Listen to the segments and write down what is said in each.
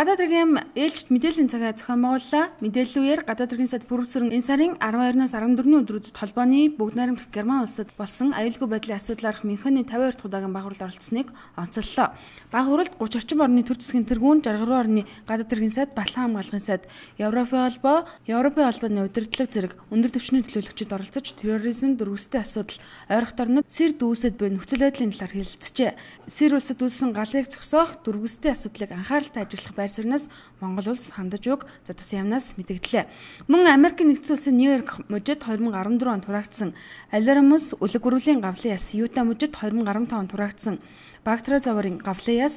Гадаад хэргийн ээлжид мэдээллийн цагаа зохиомжууллаа. Мэдээллүүгээр гадаад хэргийн сайд бүрүүлсэн энэ сарын 12-наас 14-ний өдрүүдэд холбооны бүгд найрамдах Герман улсад болсон аюулгүй байдлын асуудлаарх Мюнхений 52-р удаагийн баг хурлд оролцсныг онцоллоо. Баг хуралд 30 орчим орны төр засгийн тэргүүн 60 гаруй орны гадаад хэргийн сайд, Балхан хамгаалгын сайд, Европын холбоо, Европын холбооны удирдлаг зэрэг өндөр түвшний төлөөлөгчид оролцож терроризм дөрвөстэй асуудал ойрхот орнод сэр дүүсэд буй нөхцөл байдлын талаар хэлэлцжээ. Сэр улсад үлсэн галыг зогсоох дөрвөстэй асуудлыг анхааралтай ажиглах байр байр сууриас Монгол улс хандаж уг за тус юмнаас мэдгдлээ. Мөн Америк нэгдсэн улсын Нью-Йорк мужид 2014 онд хураагдсан Алирамус үлэг гөрвлийн гавлын яс Юта мужид 2015 онд хураагдсан Бактра заварын гавлын яс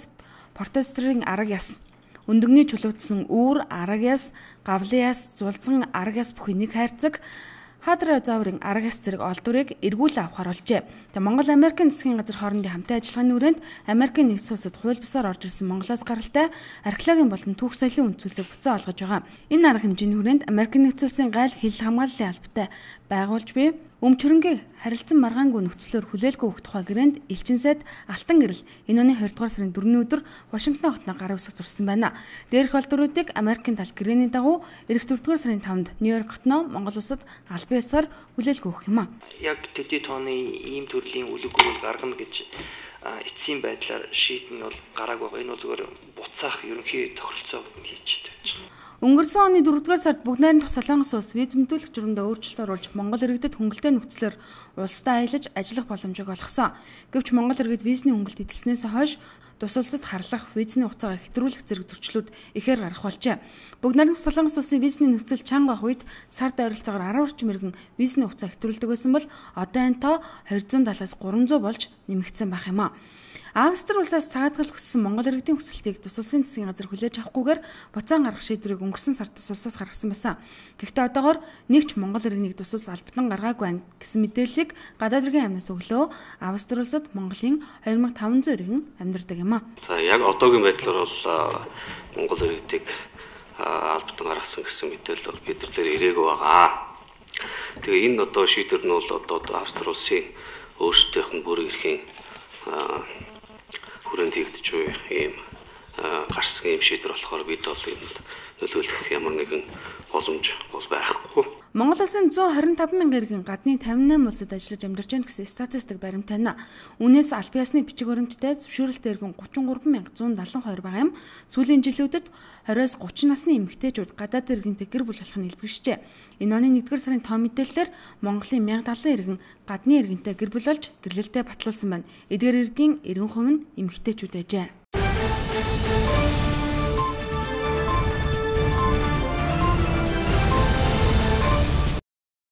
Портестрийн арга яс өндөгний чулуутсан үүр арга яс гавлын яс зулцсан арга яс бүхий нэг хайрцаг хаадраа зааврын аргас зэрэг олдврыг эргүүл авахар болжээ. Тэгээ Монгол Америкийн засгийн газар хоорондын хамтын ажиллагааны үрээнд Америкийн нэгэн улсад хууль бусаар орж ирсэн Монголоос гаралтай археологийн болон түүх соёлын үндэслэлийг буцаа олгож байгаа. Энэ арга хэмжээний хүрээнд Америкийн нэгэн улсын гайл хил хамгааллын албатай байгуулж бий Өмчөрөнгийн харилцан маргаангүй нөхцлөөр хүлээлгүй өгөх тухай гэрээнд элчинсэд Алтан гэрэл энэ оны 20 дугаар сарын 4-ний өдөр Вашингтон хотноо гар үсэх зурсан байна. Дээрх холдөрүүдийг Америкийн талд гэрээний дагуу эрэх 4 дугаар сарын 5-нд Нью-Йорк хотноо Монгол улсад аль биесаар хүлээлгүй өгөх юм а. Яг тэдний тооны ийм төрлийн үл өгөрөөр гаргана гэж эцсийн байдлаар шийдэн бол гараагүй. Энэ бол зүгээр буцаах ерөнхий тохиролцоо хийчихэд байж байгаа. Өнгөрсөн оны 4-р сард бүгд найрамдах Солонгос улс виз мэдүүлэх журамдаа өөрчлөлт оруулж Монгол иргэдэд хөнгөлтэй нөхцлөөр улсдаа аялаж ажиллах боломжийг олгосон. Гэвч Монгол иргэд визний хөнгөлт эдэлснээс хойш тус улсад харлах, визний хугацаагаа хэтрүүлэх зэрэг зөрчлүүд ихээр гарах болжээ. Бүгд найрамдах Солонгос улсын визний нөхцөл чанга ах үед сард ойролцоогоор 10 орчим иргэн визний хугацаа хэтрүүлдэг байсан бол одоо энэ тоо 270-аас 300 болж нэмэгдсэн байх юм аа. Австри улсаас цаадгал хүссэн Монгол иргэдийн хүсэлтийг тус улсын засгийн газар хүлээж авахгүйгээр буцаан гарах шийдвэрийг өнгөрсөн сард тус улсаас гаргасан байсан. Гэхдээ одоогоор нэгч Монгол иргэнийг тус улс албатан гаргаагүй байна гэсэн мэдээллийг гадаад иргэн амнаас өглөө Австри улсад Монголын 2500 иргэн амьдардаг юм а. За яг одоогийн байдлаар бол Монгол иргэдийг албатан гаргасан гэсэн мэдээлэл бол бид нар дээр ирээгүй байгаа. Тэгээ энэ одоо шийдвэр нь бол одоо Австри улсын өөрсдийнх нь бүрэн эрхийн хүрээнд хийгдэж буй ийм гарсан ийм шийдвэр болохоор бид бол энд нөлөөлөх ямар нэгэн боломж бол байхгүй. Монгол улсын 125 мянган иргэн гадны 58 улсад ажиллаж амьдарч байна гэсэн статистик баримтай нь. Үүнээс аль ясны бичиг баримттай зөвшөөрөлтэй иргэн 33172 байгаа юм. Сүүлийн жилүүдэд 20-оос 30 насны эмэгтэйчүүд гадаад иргэнтэй гэр бүл болох нь илбэшжээ. Энэ оны 1-р сарын тоо мэдээлэлээр Монголын 1070 иргэн гадны иргэнтэй гэр бүл болж гэрлэлтэд батлуулсан байна. Эдгээр иргэдийн 90% нь эмэгтэйчүүд ажээ.